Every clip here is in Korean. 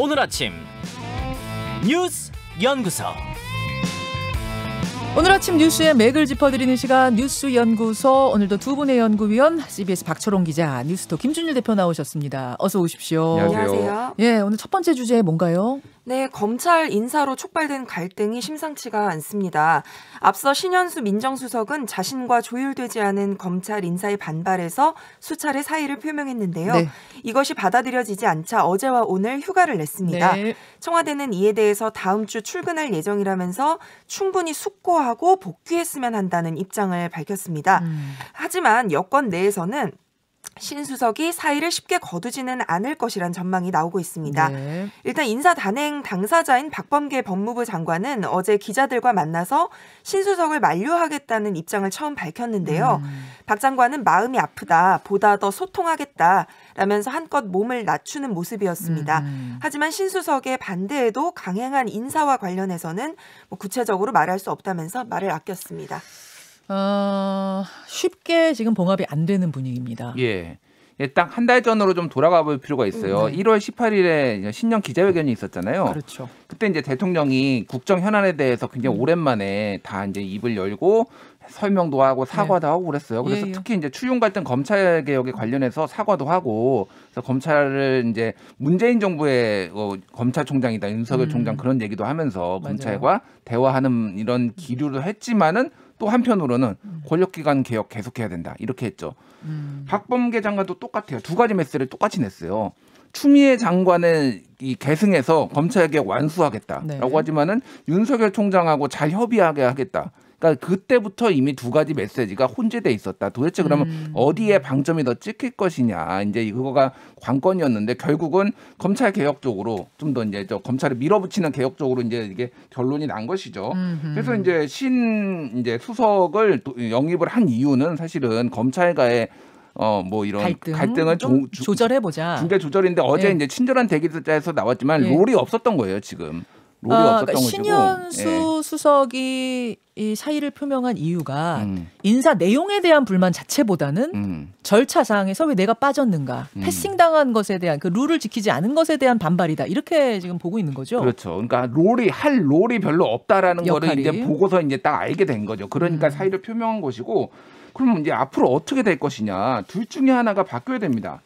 오늘 아침 뉴스 연구소. 오늘 아침 뉴스의 맥을 짚어드리는 시간 뉴스 연구소 오늘도 두 분의 연구위원 CBS 박철홍 기자 뉴스토 김준일 대표 나오셨습니다. 어서 오십시오. 안녕하세요. 예, 오늘 첫 번째 주제 뭔가요? 네, 검찰 인사로 촉발된 갈등이 심상치가 않습니다. 앞서 신현수 민정수석은 자신과 조율되지 않은 검찰 인사에 반발해서 수차례 사의를 표명했는데요. 네. 이것이 받아들여지지 않자 어제와 오늘 휴가를 냈습니다. 네. 청와대는 이에 대해서 다음 주 출근할 예정이라면서 충분히 숙고하고 복귀했으면 한다는 입장을 밝혔습니다. 음. 하지만 여권 내에서는 신수석이 사의를 쉽게 거두지는 않을 것이란 전망이 나오고 있습니다. 네. 일단 인사 단행 당사자인 박범계 법무부 장관은 어제 기자들과 만나서 신수석을 만료하겠다는 입장을 처음 밝혔는데요. 음. 박 장관은 마음이 아프다, 보다 더 소통하겠다 라면서 한껏 몸을 낮추는 모습이었습니다. 음. 하지만 신수석의 반대에도 강행한 인사와 관련해서는 뭐 구체적으로 말할 수 없다면서 말을 아꼈습니다. 어, 쉽게 지금 봉합이 안 되는 분위기입니다. 예. 예 딱한 달 전으로 좀 돌아가 볼 필요가 있어요. 네. 1월 18일에 신년 기자회견이 있었잖아요. 그렇죠. 그때 이제 대통령이 국정 현안에 대해서 굉장히 음. 오랜만에 다 이제 입을 열고 설명도 하고 사과도 네. 하고 그랬어요. 그래서 예, 예. 특히 이제 추윤 갈등 검찰 개혁에 관련해서 사과도 하고 그래서 검찰을 이제 문재인 정부의 어, 검찰총장이다 윤석열 음. 총장 그런 얘기도 하면서 검찰과 맞아요. 대화하는 이런 기류를 했지만은 또 한편으로는 권력기관 개혁 계속해야 된다 이렇게 했죠. 음. 박범계 장관도 똑같아요. 두 가지 메시를 지 똑같이 냈어요. 추미애 장관을 이 계승해서 검찰개혁 완수하겠다라고 네. 하지만은 윤석열 총장하고 잘 협의하게 하겠다. 그러니까 그때부터 이미 두 가지 메시지가 혼재돼 있었다. 도대체 그러면 음. 어디에 방점이 더 찍힐 것이냐. 이제 이거가 관건이었는데 결국은 검찰 개혁 쪽으로 좀 더 이제 저 검찰을 밀어붙이는 개혁 쪽으로 이제 이게 결론이 난 것이죠. 음흠. 그래서 이제 신 이제 수석을 영입을 한 이유는 사실은 검찰과의 어 뭐 이런 갈등. 은 조절해 보자. 중대 조절인데 어제 네. 이제 친절한 대기자에서 나왔지만 네. 롤이 없었던 거예요 지금. 롤이 어, 없었던 그러 그러니까 신현수 것 예. 수석이 이 사의를 표명한 이유가 음. 인사 내용에 대한 불만 자체보다는 음. 절차상에서 왜 내가 빠졌는가 음. 패싱당한 것에 대한 그 룰을 지키지 않은 것에 대한 반발이다 이렇게 지금 보고 있는 거죠. 그렇죠. 그러니까 롤이 할 롤이 별로 없다라는 역할이. 거를 이제 보고서 이제 딱 알게 된 거죠. 그러니까 음. 사의를 표명한 것이고 그러면 이제 앞으로 어떻게 될 것이냐 둘 중에 하나가 바뀌어야 됩니다.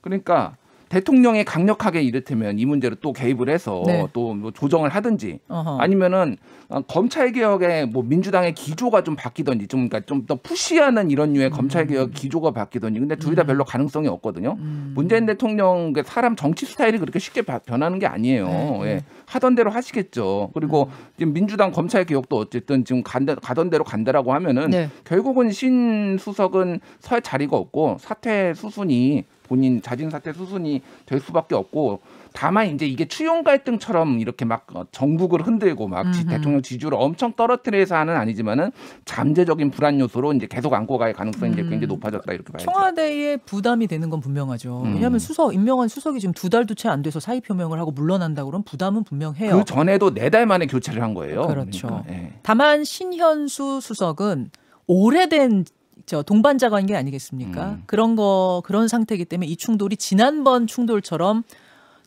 그러니까 대통령이 강력하게 이를테면 이 문제로 또 개입을 해서 네. 또뭐 조정을 하든지 어허. 아니면은 어, 검찰 개혁에 뭐 민주당의 기조가 좀 바뀌든지 좀 그러니까 좀 더 푸시하는 이런 류의 음. 검찰 개혁 기조가 바뀌든지 근데 둘다 음. 별로 가능성이 없거든요. 음. 문재인 대통령 그 사람 정치 스타일이 그렇게 쉽게 변하는 게 아니에요. 네. 예. 하던 대로 하시겠죠. 그리고 음. 지금 민주당 검찰 개혁도 어쨌든 지금 간다, 가던 대로 간다라고 하면은 네. 결국은 신 수석은 설 자리가 없고 사퇴 수순이 본인 자진 사퇴 수순이 될 수밖에 없고 다만 이제 이게 추용 갈등처럼 이렇게 막정국을 어, 흔들고 막음 대통령 지지율을 엄청 떨어뜨려서는 아니지만은 잠재적인 불안 요소로 이제 계속 안고 갈 가능성이 음. 이제 굉장히 음. 높아졌다 이렇게 봐야죠. 청와대에 부담이 되는 건 분명하죠. 음. 왜냐하면 수석 임명한 수석이 지금 두 달도 채 안 돼서 사의 표명을 하고 물러난다 그러면 부담은 분명해요. 그 전에도 네 달 만에 교체를 한 거예요. 그렇죠. 그러니까, 예. 다만 신현수 수석은 오래된 저 동반자 관계 아니겠습니까? 음. 그런 거 그런 상태이기 때문에 이 충돌이 지난번 충돌처럼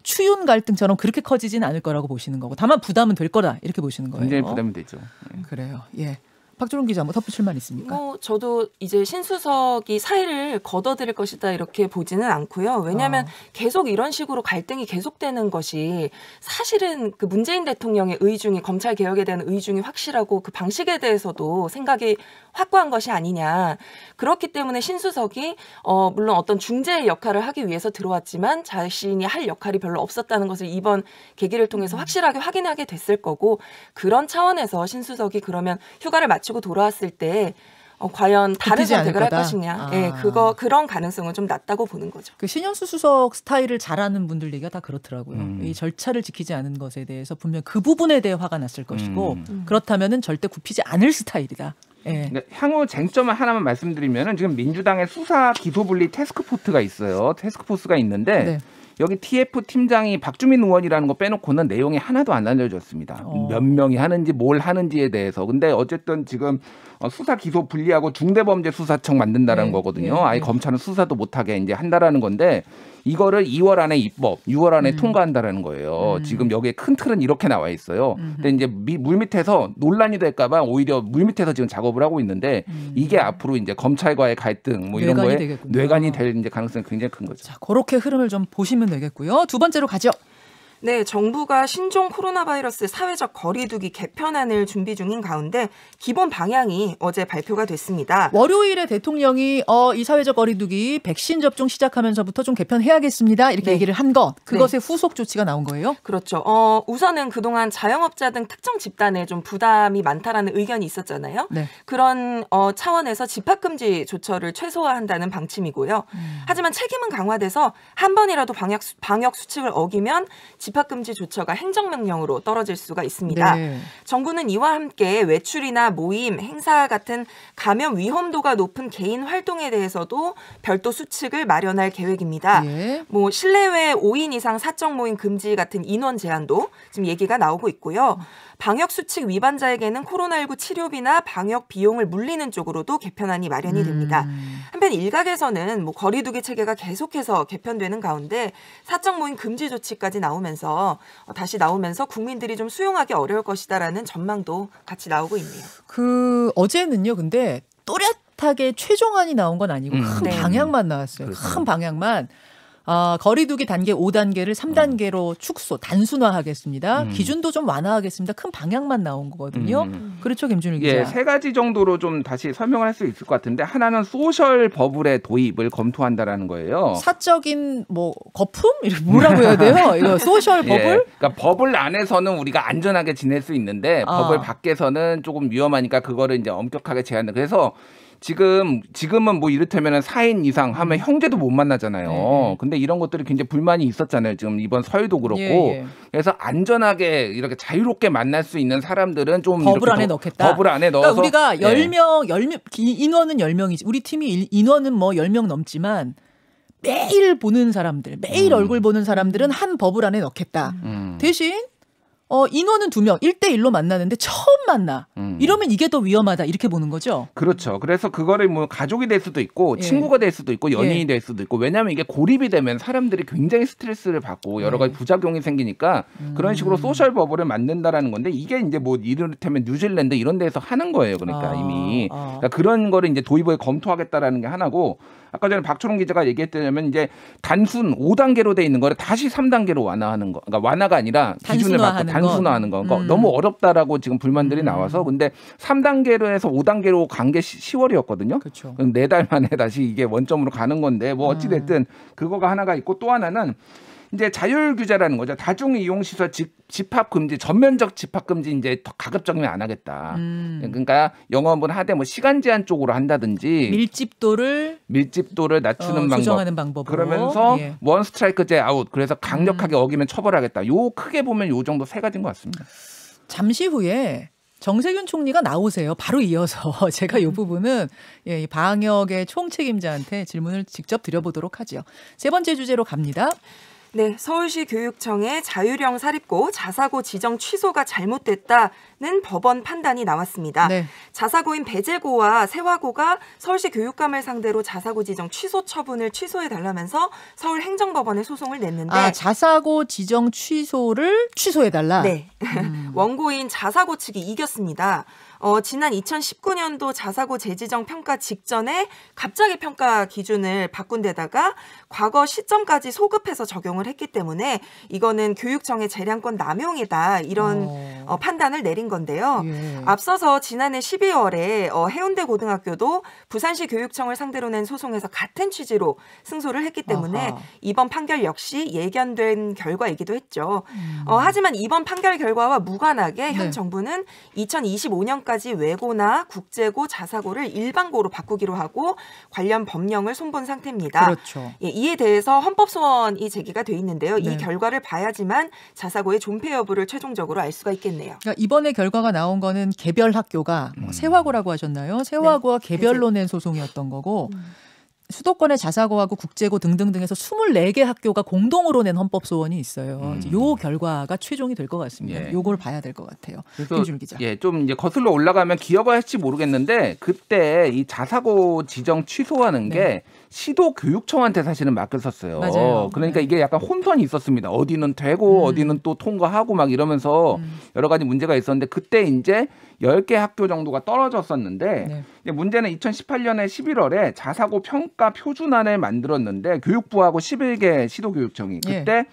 추윤 갈등처럼 그렇게 커지진 않을 거라고 보시는 거고 다만 부담은 될 거다 이렇게 보시는 거예요. 굉장히 부담이 되죠. 예. 그래요. 예. 박주론 기자 뭐 덧붙일 말 있습니까? 뭐 저도 이제 신수석이 사의를 걷어들일 것이다 이렇게 보지는 않고요. 왜냐하면 어. 계속 이런 식으로 갈등이 계속되는 것이 사실은 그 문재인 대통령의 의중이 검찰 개혁에 대한 의중이 확실하고 그 방식에 대해서도 생각이 확고한 것이 아니냐. 그렇기 때문에 신수석이 어 물론 어떤 중재의 역할을 하기 위해서 들어왔지만 자신이 할 역할이 별로 없었다는 것을 이번 계기를 통해서 음. 확실하게 확인하게 됐을 거고 그런 차원에서 신수석이 그러면 휴가를 맞추 마치고 돌아왔을 때 어, 과연 다른 선택을 할 것이냐. 아. 예, 그거 그런 가능성은 좀 낮다고 보는 거죠. 그 신현수 수석 스타일을 잘하는 분들 얘기가 다 그렇더라고요. 음. 이 절차를 지키지 않은 것에 대해서 분명 그 부분에 대해 화가 났을 것이고 음. 음. 그렇다면은 절대 굽히지 않을 스타일이다. 예. 그러니까 향후 쟁점 하나만 말씀드리면 지금 민주당의 수사 기소 분리 테스크포트가 있어요. 테스크포스가 있는데 네. 여기 TF 팀장이 박주민 의원이라는 거 빼놓고는 내용이 하나도 안 알려졌습니다. 어. 몇 명이 하는지 뭘 하는지에 대해서. 근데 어쨌든 지금 어, 수사 기소 분리하고 중대범죄 수사청 만든다는 라 네. 거거든요. 네. 아예 네. 검찰은 수사도 못하게 이제 한다라는 건데 이거를 2월 안에 입법, 6월 안에 음. 통과한다라는 거예요. 음. 지금 여기에 큰 틀은 이렇게 나와 있어요. 음. 근데 이제 물밑에서 논란이 될까봐 오히려 물밑에서 지금 작업을 하고 있는데 음. 이게 앞으로 이제 검찰과의 갈등 뭐 이런 거에 되겠군요. 뇌관이 될 이제 가능성이 굉장히 큰 거죠. 자, 그렇게 흐름을 좀 보시면 되겠고요. 두 번째로 가죠. 네, 정부가 신종 코로나 바이러스 사회적 거리두기 개편안을 준비 중인 가운데 기본 방향이 어제 발표가 됐습니다. 월요일에 대통령이 어, 이 사회적 거리두기 백신 접종 시작하면서부터 좀 개편해야겠습니다. 이렇게 네. 얘기를 한 것. 그것의 네. 후속 조치가 나온 거예요? 그렇죠. 어, 우선은 그동안 자영업자 등 특정 집단에 좀 부담이 많다라는 의견이 있었잖아요. 네. 그런 어, 차원에서 집합금지 조처를 최소화한다는 방침이고요. 음. 하지만 책임은 강화돼서 한 번이라도 방역, 방역 수칙을 어기면 집합금지 조처가 행정명령으로 떨어질 수가 있습니다. 네. 정부는 이와 함께 외출이나 모임, 행사 같은 감염 위험도가 높은 개인 활동에 대해서도 별도 수칙을 마련할 계획입니다. 예. 뭐 실내외 5인 이상 사적 모임 금지 같은 인원 제한도 지금 얘기가 나오고 있고요. 음. 방역 수칙 위반자에게는 코로나19 치료비나 방역 비용을 물리는 쪽으로도 개편안이 마련이 됩니다. 음. 한편 일각에서는 뭐 거리두기 체계가 계속해서 개편되는 가운데 사적 모임 금지 조치까지 나오면서 어, 다시 나오면서 국민들이 좀 수용하기 어려울 것이다라는 전망도 같이 나오고 있네요. 그 어제는요. 근데 또렷 하게 최종안이 나온 건 아니고 음. 큰 네. 방향만 나왔어요. 그렇죠. 큰 방향만. 어, 거리두기 단계 5단계를 3단계로 음. 축소, 단순화하겠습니다. 음. 기준도 좀 완화하겠습니다. 큰 방향만 나온 거거든요. 음, 음, 음. 그렇죠, 김준일 예, 기자. 예, 세 가지 정도로 좀 다시 설명할수 있을 것 같은데 하나는 소셜 버블의 도입을 검토한다라는 거예요. 사적인 뭐 거품 뭐라고 해야 돼요? 이거 소셜 예, 버블? 예, 그러니까 버블 안에서는 우리가 안전하게 지낼 수 있는데 아. 버블 밖에서는 조금 위험하니까 그거를 이제 엄격하게 제한을 그래서 지금 지금은 뭐 이를테면은 4인 이상 하면 음. 형제도 못 만나잖아요. 네, 네. 근데 이런 것들이 굉장히 불만이 있었잖아요. 지금 이번 설도 예, 그렇고. 예, 예. 그래서 안전하게 이렇게 자유롭게 만날 수 있는 사람들은 좀 버블 안에 넣겠다. 버블 안에 그러니까 넣어서 그러니까 우리가 예. 열명열명 인원은 열명이지 우리 팀이 인원은 뭐 열 명 넘지만 매일 보는 사람들, 매일 음. 얼굴 보는 사람들은 한 버블 안에 넣겠다. 음. 대신 어, 인원은 두 명, 일대일로 만나는데 처음 만나. 음. 이러면 이게 더 위험하다. 이렇게 보는 거죠? 그렇죠. 그래서 그거를 뭐 가족이 될 수도 있고, 예. 친구가 될 수도 있고, 연인이 예. 될 수도 있고, 왜냐면 이게 고립이 되면 사람들이 굉장히 스트레스를 받고, 여러 가지 음. 부작용이 생기니까 음. 그런 식으로 음. 소셜 버블을 만든다라는 건데, 이게 이제 뭐 이를테면 뉴질랜드 이런 데서 하는 거예요. 그러니까 아. 이미. 아. 그러니까 그런 거를 이제 도입을 검토하겠다라는 게 하나고, 아까 전에 박초롱 기자가 얘기했다면 더 이제 단순 5단계로 돼 있는 거를 다시 3단계로 완화하는 거. 그러니까 완화가 아니라 기준을 맞고 단순화하는 거. 그니까 음. 너무 어렵다라고 지금 불만들이 음. 나와서 근데 3단계로 해서 5단계로 간 게 10월이었거든요. 그렇죠. 럼네달 만에 다시 이게 원점으로 가는 건데 뭐 어찌 됐든 음. 그거가 하나가 있고 또 하나는 이제 자율 규제라는 거죠. 다중 이용 시설 집합 금지, 전면적 집합 금지 이제 더 가급적이면 안 하겠다. 음. 그러니까 영업은 하되 뭐 시간 제한 쪽으로 한다든지 밀집도를 밀집도를 낮추는 어, 방법. 방법으로. 그러면서 예. 원 스트라이크제 아웃. 그래서 강력하게 음. 어기면 처벌하겠다. 요 크게 보면 요 정도 세 가지인 것 같습니다. 잠시 후에 정세균 총리가 나오세요. 바로 이어서 제가 이 부분은 예, 방역의 총 책임자한테 질문을 직접 드려보도록 하지요. 세 번째 주제로 갑니다. 네, 서울시 교육청의 자유령 사립고 자사고 지정 취소가 잘못됐다는 법원 판단이 나왔습니다. 네. 자사고인 배재고와 세화고가 서울시 교육감을 상대로 자사고 지정 취소 처분을 취소해 달라면서 서울 행정법원에 소송을 냈는데 아, 자사고 지정 취소를 취소해 달라. 네. 음. 원고인 자사고 측이 이겼습니다. 어, 지난 2019년도 자사고 재지정 평가 직전에 갑자기 평가 기준을 바꾼 데다가 과거 시점까지 소급해서 적용을 했기 때문에 이거는 교육청의 재량권 남용이다 이런 어. 어 판단을 내린 건데요. 예. 앞서서 지난해 12월에 어, 해운대 고등학교도 부산시 교육청을 상대로 낸 소송에서 같은 취지로 승소를 했기 때문에 아하. 이번 판결 역시 예견된 결과이기도 했죠. 음. 어, 하지만 이번 판결 결과와 무관하게 현 네. 정부는 2 0 2 5년 내년까지 외고나 국제고, 자사고를 일반고로 바꾸기로 하고 관련 법령을 손본 상태입니다. 그렇죠. 예, 이에 대해서 헌법 소원이 제기가 돼 있는데요. 네. 이 결과를 봐야지만 자사고의 존폐 여부를 최종적으로 알 수가 있겠네요. 그러니까 이번에 결과가 나온 거는 개별 학교가 뭐 음. 세화고라고 하셨나요? 네. 세화고와 네. 개별로 낸 소송이었던 거고 음. 수도권의 자사고하고 국제고 등등등에서 24개 학교가 공동으로 낸 헌법 소원이 있어요. 음. 요 결과가 최종이 될 것 같습니다. 예. 요걸 봐야 될 것 같아요. 김준 기자. 예, 좀 이제 거슬러 올라가면 기억을 할지 모르겠는데 그때 이 자사고 지정 취소하는 네. 게 시도 교육청한테 사실은 맡겼었어요. 맞아요. 그러니까 네. 이게 약간 혼선이 있었습니다. 어디는 되고 음. 어디는 또 통과하고 막 이러면서 음. 여러 가지 문제가 있었는데 그때 이제 10개 학교 정도가 떨어졌었는데 네. 문제는 2018년에 11월에 자사고 평가 표준안을 만들었는데 교육부하고 11개 시도교육청이 예. 그때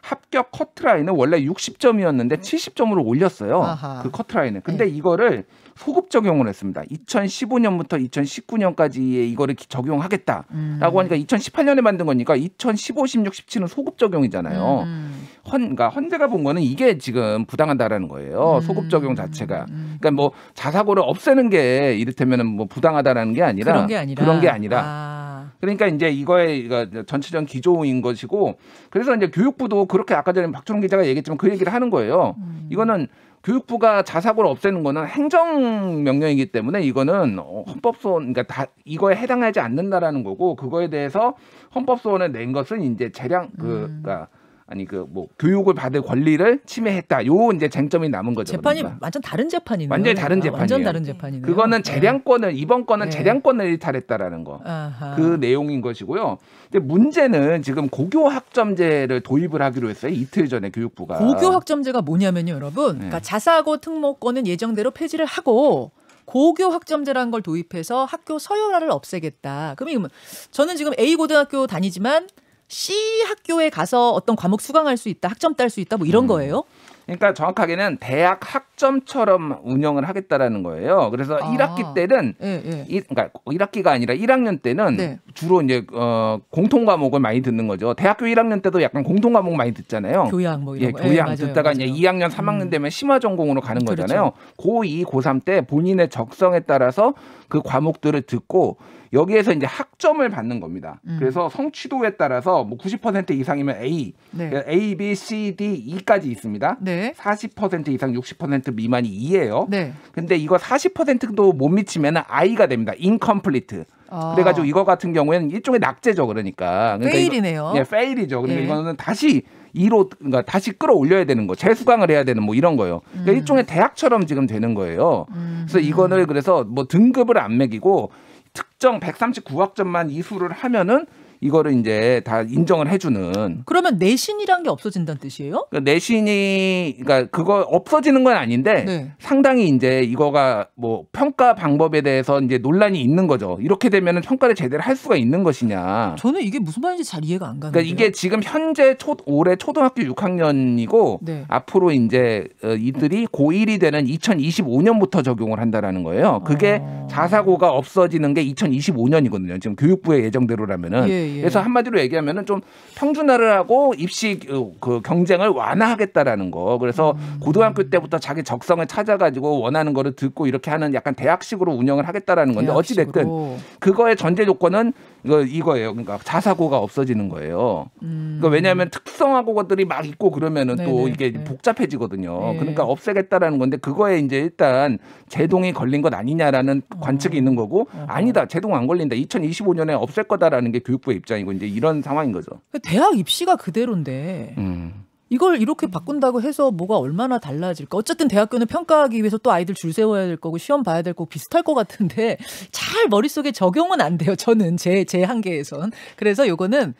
합격 커트라인은 원래 60점이었는데 70점으로 올렸어요. 아하. 그 커트라인은. 근데 네. 이거를 소급 적용을 했습니다. 2015년부터 2019년까지에 이거를 적용하겠다라고 음. 하니까 2018년에 만든 거니까 2015, 16, 17은 소급 적용이잖아요. 음. 음. 헌, 그러니까 헌재가 본 거는 이게 지금 부당하다라는 거예요. 음. 소급 적용 자체가. 음. 그러니까 뭐 자사고를 없애는 게 이를테면은 뭐 부당하다라는 게 아니라 그런 게 아니라. 그런 게 아니라. 아. 그러니까 이제 이거의 에 전체적인 기조인 것이고 그래서 이제 교육부도 그렇게 아까 전에 박철웅 기자가 얘기했지만 그 얘기를 하는 거예요. 음. 이거는 교육부가 자사고를 없애는 거는 행정 명령이기 때문에 이거는 헌법소원 그러니까 다 이거에 해당하지 않는다라는 거고 그거에 대해서 헌법소원에낸 것은 이제 재량 그 음. 그러니까 아니 그 뭐 교육을 받을 권리를 침해했다. 요 이제 쟁점이 남은 거죠. 재판이 그러니까. 완전 다른 재판이네요. 아, 완전 다른 재판이에요. 완전 다른 재판이네요. 그거는 네. 재량권을 이번 건은 네. 재량권을 이탈했다라는 거. 아하. 그 내용인 것이고요. 근데 문제는 지금 고교 학점제를 도입을 하기로 했어요. 이틀 전에 교육부가. 고교 학점제가 뭐냐면요, 여러분. 네. 그러니까 자사고 특목고는 예정대로 폐지를 하고 고교 학점제라는 걸 도입해서 학교 서열화를 없애겠다. 그러면 뭐, 저는 지금 A 고등학교 다니지만 C 학교에 가서 어떤 과목 수강할 수 있다, 학점 딸 수 있다, 뭐 이런 음. 거예요? 그러니까 정확하게는 대학 학 학점처럼 운영을 하겠다라는 거예요. 그래서 아, 1학기 때는 예, 예. 이, 그러니까 1학기가 아니라 1학년 때는 네. 주로 이제 어, 공통 과목을 많이 듣는 거죠. 대학교 1학년 때도 약간 공통 과목 많이 듣잖아요. 교양 뭐 이런 예, 거. 교양 예, 맞아요, 듣다가 맞아요. 이제 2학년 3학년 음. 되면 심화 전공으로 가는 그렇죠. 거잖아요. 그렇죠. 고2, 고3 때 본인의 적성에 따라서 그 과목들을 듣고 여기에서 이제 학점을 받는 겁니다. 음. 그래서 성취도에 따라서 뭐90% 이상이면 A, 네. A, B, C, D, E까지 있습니다. 네. 40% 이상, 60% 40% 미만이 2예요. 네. 근데 이거 40%도 못 미치면 아이가 됩니다. 인컴플리트. 아. 그래가지고 이거 같은 경우에는 일종의 낙제죠. 그러니까. 그러니까 페일이네요. 이거, 예, 페일이죠. 그러 예. 네. 이거는 다시 이로 그러니까 다시 끌어올려야 되는 거, 재수강을 해야 되는 뭐 이런 거예요. 그러니까 음. 일종의 대학처럼 지금 되는 거예요. 음. 그래서 이거를 그래서 뭐 등급을 안 매기고 특정 139학점만 이수를 하면은 이거를 이제 다 인정을 해주는. 그러면 내신이란 게 없어진다는 뜻이에요? 그러니까 내신이 그러니까 그거 없어지는 건 아닌데 네. 상당히 이제 이거가 뭐 평가 방법에 대해서 이제 논란이 있는 거죠. 이렇게 되면은 평가를 제대로 할 수가 있는 것이냐. 저는 이게 무슨 말인지 잘 이해가 안 가는데. 그러니까 이게 지금 현재 초, 올해 초등학교 6학년이고 네. 앞으로 이제 어, 이들이 고1이 되는 2025년부터 적용을 한다라는 거예요. 그게 아... 자사고가 없어지는 게 2025년이거든요. 지금 교육부의 예정대로라면은. 예. 예. 예, 예. 그래서 한마디로 얘기하면은 좀 평준화를하고 입시 어, 그 경쟁을 완화하겠다라는 거. 그래서 음. 고등학교 때부터 자기 적성을 찾아가지고 원하는 거를 듣고 이렇게 하는 약간 대학식으로 운영을 하겠다라는 건데 어찌 됐든 그거의 전제 조건은 이거 이거예요. 그러니까 자사고가 없어지는 거예요. 음. 그러니까 왜냐하면 음. 특성화고들이 막 있고 그러면은 네네. 또 이게 네 복잡해지거든요. 네. 그러니까 없애겠다라는 건데 그거에 이제 일단 제동이 걸린 것 아니냐라는 어. 관측이 있는 거고 어. 아니다 제동 안 걸린다. 2025년에 없앨 거다라는 게 교육부의 입장이고 이제 이런 상황인 거죠. 그 대학 입시가 그대로인데. 음. 이걸 이렇게 바꾼다고 해서 뭐가 얼마나 달라질까? 어쨌든 대학교는 평가하기 위해서 또 아이들 줄 세워야 될 거고 시험 봐야 될 거고 비슷할 것 같은데 잘 머릿속에 적용은 안 돼요. 저는 제, 제 한계에선. 그래서 요거는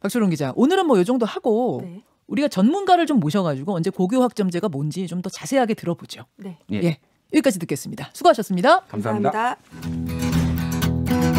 박철롱 기자, 오늘은 뭐 요 정도 하고 네. 우리가 전문가를 좀 모셔가지고 언제 고교학점제가 뭔지 좀 더 자세하게 들어보죠. 네. 예. 예. 여기까지 듣겠습니다. 수고하셨습니다 감사합니다. 감사합니다.